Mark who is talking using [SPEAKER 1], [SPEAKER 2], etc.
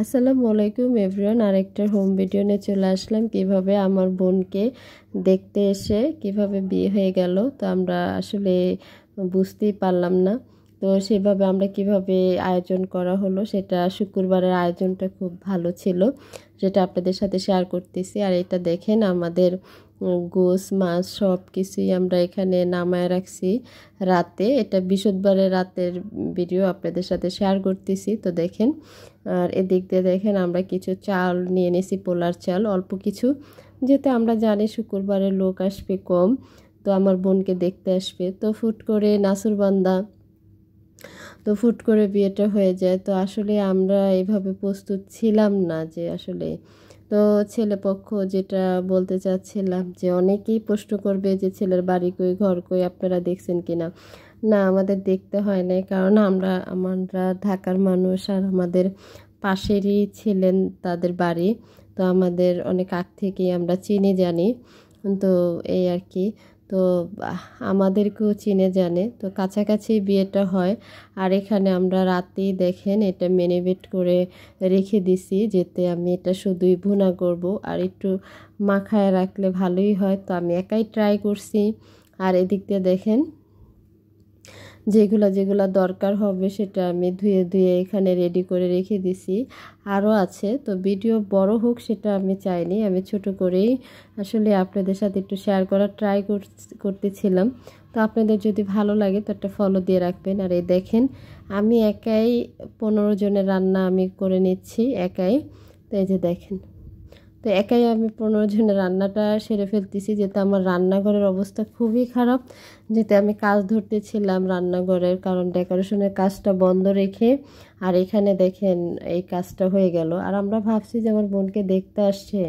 [SPEAKER 1] আসসালামু আলাইকুম এভরিওয়ান আরেকটা হোম ভিডিও নিয়ে চলে আসলাম কিভাবে আমার বোনকে দেখতে এসে কিভাবে বিয়ে হয়ে গেল তো আমরা আসলে বুঝতেই পারলাম না তো সেভাবে আমরা কিভাবে আয়োজন করা হলো সেটা শুক্রবারের আয়োজনটা খুব ভালো ছিল যেটা আপনাদের সাথে শেয়ার করতেছি আর এটা দেখেন আমাদের গোস মাছ সব কিছুই আমরা এখানে নামায় রাখছি রাতে এটা বৃহস্পতিবারের রাতের ভিডিও আপনাদের সাথে শেয়ার করতেছি তো দেখেন আর এদিক দিয়ে দেখেন আমরা কিছু চাল নিয়ে নিয়েছি পোলার চাল অল্প কিছু যেতে আমরা জানি শুক্রবারে লোক আসবে কম তো আমার বোনকে দেখতে আসবে তো ফুট করে নাসুরবান্দা তো ফুট করে বিয়েটা হয়ে যায় তো আসলে আমরা এভাবে প্রস্তুত ছিলাম না যে আসলে তো ছেলেপক্ষ যেটা বলতে চাচ্ছিলাম যে অনেকেই প্রশ্ন করবে যে ছেলের বাড়ি কই ঘর কই আপনারা দেখছেন কি না না আমাদের দেখতে হয় নাই কারণ আমরা আমরা ঢাকার মানুষ আর আমাদের পাশেরই ছিলেন তাদের বাড়ি তো আমাদের অনেক আগ থেকেই আমরা চিনি জানি তো এই আর কি তো আমাদেরকেও চিনে জানে তো কাছাকাছি বিয়েটা হয় আর এখানে আমরা রাতেই দেখেন এটা মেনেবেট করে রেখে দিছি যেতে আমি এটা শুধুই ভুনা করব আর একটু মাখায় রাখলে ভালোই হয় তো আমি একাই ট্রাই করছি আর এদিক দিয়ে দেখেন যেগুলো যেগুলো দরকার হবে সেটা আমি ধুয়ে ধুয়ে এখানে রেডি করে রেখে দিছি আরও আছে তো ভিডিও বড় হোক সেটা আমি চাইনি আমি ছোট করেই আসলে আপনাদের সাথে একটু শেয়ার করার ট্রাই করতেছিলাম তো আপনাদের যদি ভালো লাগে তো একটা ফলো দিয়ে রাখবেন আর এই দেখেন আমি একাই পনেরো জনের রান্না আমি করে নিচ্ছি একাই তো এই যে দেখেন তো একাই আমি পনেরো জনের রান্নাটা সেরে ফেলতেছি যেহেতু আমার রান্নাঘরের অবস্থা খুবই খারাপ যেহেতু আমি কাজ ধরতেছিলাম রান্নাঘরের কারণ ডেকোরেশনের কাজটা বন্ধ রেখে আর এখানে দেখেন এই কাজটা হয়ে গেল আর আমরা ভাবছি যে আমার বোনকে দেখতে আসছে